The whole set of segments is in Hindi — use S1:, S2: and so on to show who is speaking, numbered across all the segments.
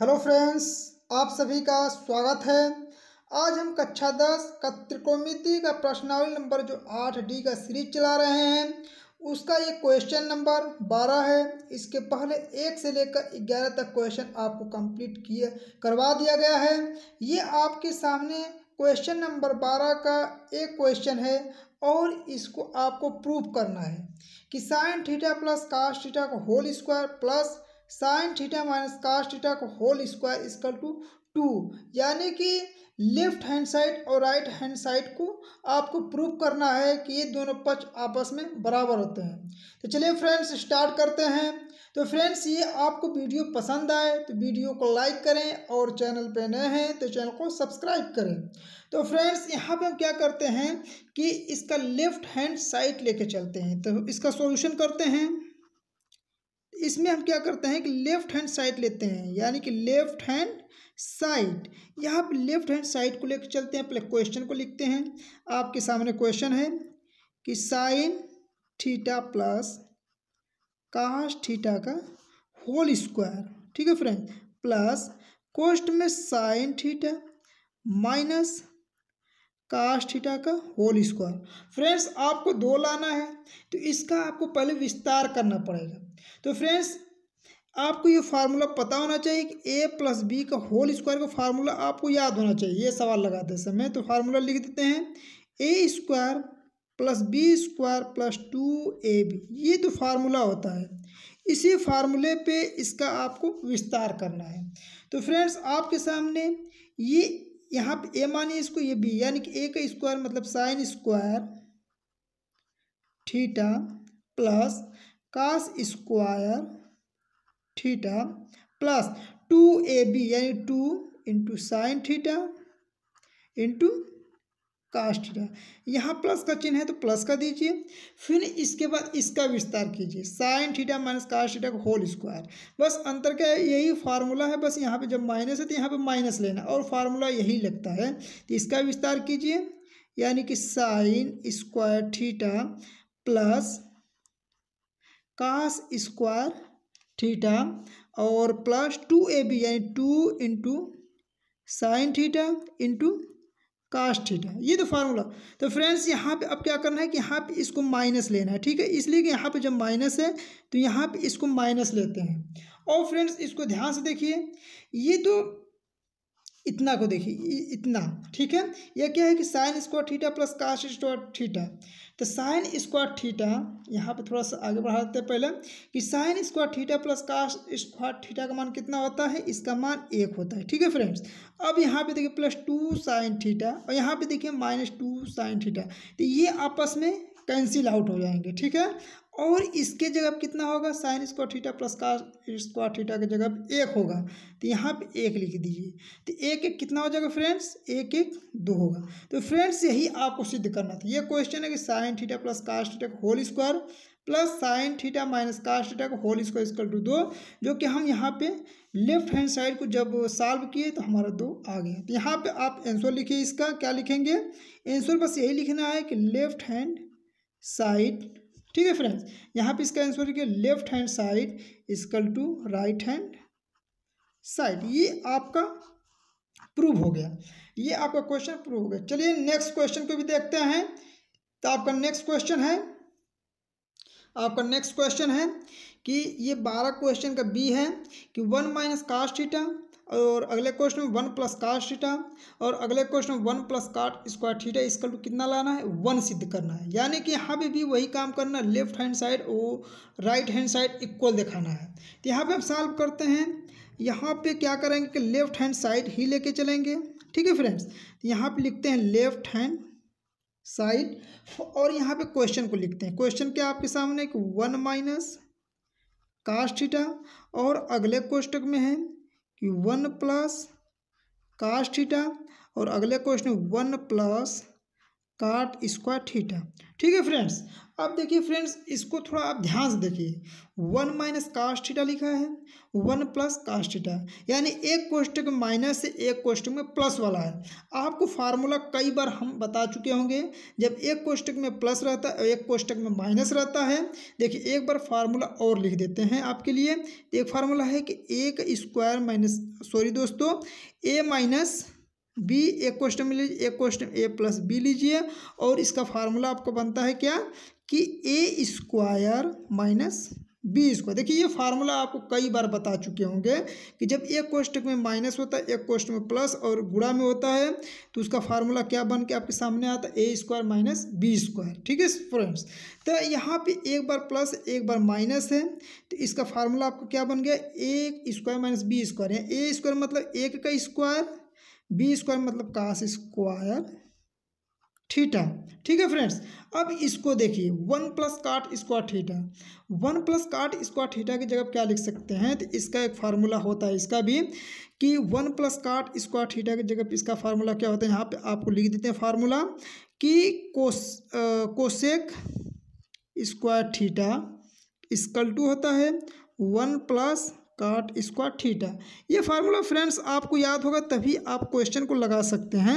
S1: हेलो फ्रेंड्स आप सभी का स्वागत है आज हम कक्षा दस का त्रिकोमिति का प्रश्नावली नंबर जो आठ डी का सीरीज चला रहे हैं उसका ये क्वेश्चन नंबर बारह है इसके पहले एक से लेकर ग्यारह तक क्वेश्चन आपको कंप्लीट किए करवा दिया गया है ये आपके सामने क्वेश्चन नंबर बारह का एक क्वेश्चन है और इसको आपको प्रूव करना है कि sine theta plus cos theta का whole square plus sine theta minus cos theta को whole square is equal to two यानी कि लेफ्ट हैंड साइड और राइट हैंड साइड को आपको प्रूव करना है कि ये दोनों पक्ष आपस में बराबर होते हैं तो चलिए फ्रेंड्स स्टार्ट करते हैं तो फ्रेंड्स ये आपको वीडियो पसंद आए तो वीडियो को लाइक करें और चैनल पे नए हैं तो चैनल को सब्सक्राइब करें तो फ्रेंड्स यहाँ पे हम क्या करते हैं कि इसका लेफ्ट हैंड साइड लेके चलते हैं तो इसका सॉल्यूशन करते हैं इसमें हम क्या करते हैं कि लेफ्ट हैंड साइड लेते हैं यानी कि लेफ्ट हैंड साइड यहाँ पर लेफ्ट हैंड साइड को लेकर चलते हैं पहले क्वेश्चन को लिखते हैं आपके सामने क्वेश्चन है कि sine theta plus cos theta का होल स्क्वायर ठीक है फ्रेंड प्लस कोस्ट में sine theta minus cos theta का होल स्क्वायर फ्रेंड्स आपको दो लाना है तो इसका आपको पहले विस्तार करना पड़ेगा तो फ्रेंड्स आपको ये फार्मूला पता होना चाहिए कि ए प्लस बी का होल स्क्वायर का फार्मूला आपको याद होना चाहिए ये सवाल लगाते समय तो फार्मूला लिख देते हैं A square plus B square plus two A B ये तो फार्मूला होता है इसी फार्मूले पे इसका आपको विस्तार करना है तो फ्रेंड्स आपके सामने ये यहाँ पे ए मानिए इसको ये बी यानी कि ए का स्क्वायर मतलब sine square theta plus cos square theta plus two A B यानी two into sine theta into cos theta यहाँ प्लस का चिन्ह है तो प्लस का दीजिए फिर इसके बाद इसका विस्तार कीजिए sine theta minus cos theta का होल स्क्वायर बस अंतर का यही फार्मूला है बस यहाँ पे जब माइनस है तो यहाँ पे माइनस लेना और फार्मूला यही लगता है तो इसका विस्तार कीजिए यानी कि sine square theta plus cos square theta और प्लस टू ए बी यानी two into sine theta into cos theta ये तो फार्मूला तो फ्रेंड्स यहाँ पे अब क्या करना है कि यहाँ पे इसको माइनस लेना है ठीक है इसलिए कि यहाँ पे जब माइनस है तो यहाँ पे इसको माइनस लेते हैं और फ्रेंड्स इसको ध्यान से देखिए ये तो इतना को देखिए इतना ठीक है यह क्या है कि sine square theta plus cos square theta तो साइन स्क्वायर थीटा यहाँ पे थोड़ा सा आगे बढ़ा देते हैं पहले कि sine square theta plus cos square theta का मान कितना होता है इसका मान एक होता है ठीक है फ्रेंड्स अब यहाँ पे देखिए प्लस टू साइन थीटा और यहाँ पे देखिए माइनस टू साइन थीटा तो ये आपस में कैंसिल आउट हो जाएंगे ठीक है और इसके जगह कितना होगा sine square theta plus cos square theta के जगह एक होगा तो यहाँ पे एक लिख दीजिए तो एक एक कितना हो जाएगा फ्रेंड्स एक एक दो होगा तो फ्रेंड्स यही आपको सिद्ध करना था ये क्वेश्चन है कि sine theta plus cos theta whole square plus sine theta minus cos theta का होल स्क्वायर इजकल टू दो जो कि हम यहाँ पे लेफ्ट हैंड साइड को जब सॉल्व किए तो हमारा दो आ गया तो यहाँ पर आप एंसर लिखिए इसका क्या लिखेंगे आंसर बस यही लिखना है कि लेफ्ट हैंड साइड ठीक है फ्रेंड्स यहाँ पे इसका आंसर क्या left hand side is equal to right hand side ये आपका प्रूव हो गया ये आपका क्वेश्चन प्रूव हो गया चलिए नेक्स्ट क्वेश्चन को भी देखते हैं तो आपका नेक्स्ट क्वेश्चन है आपका नेक्स्ट क्वेश्चन है कि ये बारह क्वेश्चन का बी है कि वन माइनस कास्ट थीटा और अगले क्वेश्चन में वन प्लस कार्ड थीटा और अगले क्वेश्चन में one plus cot square theta इसका कितना लाना है वन सिद्ध करना है यानी कि यहाँ पर भी वही काम करना है लेफ्ट हैंड साइड और राइट हैंड साइड इक्वल दिखाना है तो यहाँ पर हम सॉल्व करते हैं यहाँ पे क्या करेंगे कि लेफ्ट हैंड साइड ही लेके चलेंगे ठीक है फ्रेंड्स तो यहाँ पे लिखते हैं लेफ्ट हैंड साइड और यहाँ पे क्वेश्चन को लिखते हैं क्वेश्चन क्या आपके सामने एक वन माइनस कास्ट थीटा और अगले क्वेश्चन में है कि वन प्लस कास्ट थीटा और अगले question one plus cot square theta ठीक है फ्रेंड्स अब देखिए फ्रेंड्स इसको थोड़ा आप ध्यान से देखिए वन माइनस कास्ट थीटा लिखा है वन प्लस कास्ट थीटा यानी एक क्वेश्चन में माइनस से एक क्वेश्चन में प्लस वाला है आपको फार्मूला कई बार हम बता चुके होंगे जब एक क्वेश्चन में प्लस रहता है और एक क्वेश्चन में माइनस रहता है देखिए एक बार फार्मूला और लिख देते हैं आपके लिए एक फार्मूला है कि एक स्क्वायर माइनस सॉरी दोस्तों ए माइनस बी एक क्वेश्चन में लीजिए एक क्वेश्चन ए प्लस बी लीजिए और इसका फार्मूला आपको बनता है क्या कि A square minus B square देखिए ये फार्मूला आपको कई बार बता चुके होंगे कि जब एक क्वेश्चन में माइनस होता है एक क्वेश्चन में प्लस और गुड़ा में होता है तो उसका फार्मूला क्या बन के आपके सामने आता है A square minus B square ठीक है फ्रेंड्स तो यहाँ पे एक बार प्लस एक बार माइनस है तो इसका फार्मूला आपको क्या बन गया एक square minus B square A square मतलब एक का स्क्वायर बी स्क्वायर मतलब काश स्क्वायर थीटा ठीक है फ्रेंड्स अब इसको देखिए one plus cot square theta one plus cot square theta की जगह क्या लिख सकते हैं तो इसका एक फार्मूला होता है इसका भी कि one plus cot square theta की जगह इसका फार्मूला क्या होता है यहाँ पे आपको लिख देते हैं फार्मूला कि cos cosec square theta equal to होता है one plus cot square theta ये फार्मूला फ्रेंड्स आपको याद होगा तभी आप क्वेश्चन को लगा सकते हैं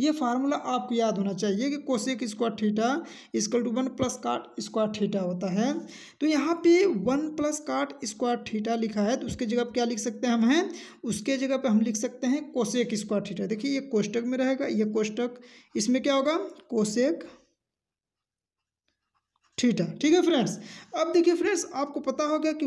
S1: ये फार्मूला आपको याद होना चाहिए कि cosec square theta equal to one plus cot square theta होता है तो यहाँ पे one plus cot square theta लिखा है तो उसके जगह पर क्या लिख सकते हैं हम हैं उसके जगह पर हम लिख सकते हैं कोशेक स्क्वायर थीटा देखिए ये कोष्टक में रहेगा ये कोष्टक इसमें क्या होगा कोशेक थीटा ठीक है फ्रेंड्स अब देखिए फ्रेंड्स आपको पता होगा कि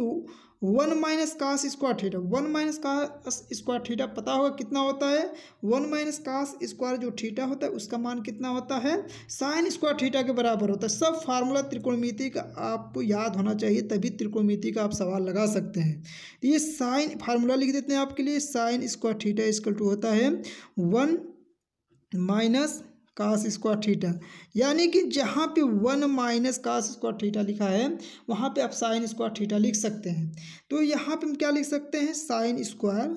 S1: one minus cos square theta one minus cos square theta पता होगा कितना होता है वन माइनस कास स्क्वायर जो थीटा होता है उसका मान कितना होता है साइन स्क्वायर थीटा के बराबर होता है सब फार्मूला त्रिकोणमिति का आपको याद होना चाहिए तभी त्रिकोणमिति का आप सवाल लगा सकते हैं तो ये साइन फार्मूला लिख देते हैं आपके लिए sine square theta equal to होता है one minus cos square theta यानी कि जहाँ पे one minus cos square theta लिखा है वहाँ पे आप साइन स्क्वायर थीटा लिख सकते हैं तो यहाँ पे हम क्या लिख सकते हैं साइन स्क्वायर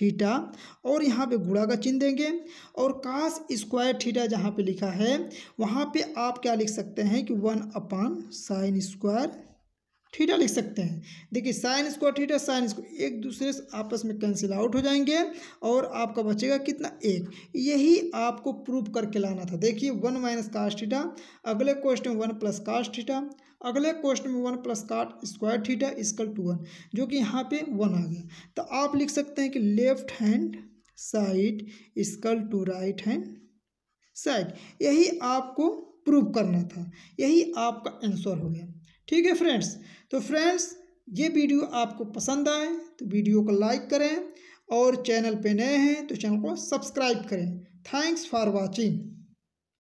S1: थीटा और यहाँ पे गुड़ा का चिन्ह देंगे और कास स्क्वायर थीटा जहाँ पे लिखा है वहाँ पे आप क्या लिख सकते हैं कि one upon sine square theta लिख सकते हैं देखिए sine square theta sine square एक दूसरे से आपस में कैंसिल आउट हो जाएंगे और आपका बचेगा कितना एक यही आपको प्रूव करके लाना था देखिए वन माइनस कास्ट थीटा अगले क्वेश्चन में वन प्लस कास्ट थीटा अगले क्वेश्चन में one plus cot square theta equal to one जो कि यहाँ पे वन आ गया तो आप लिख सकते हैं कि left hand side equal to right hand side यही आपको प्रूव करना था यही आपका आंसर हो गया ठीक है फ्रेंड्स तो फ्रेंड्स ये वीडियो आपको पसंद आए तो वीडियो को लाइक करें और चैनल पे नए हैं तो चैनल को सब्सक्राइब करें थैंक्स फॉर वाचिंग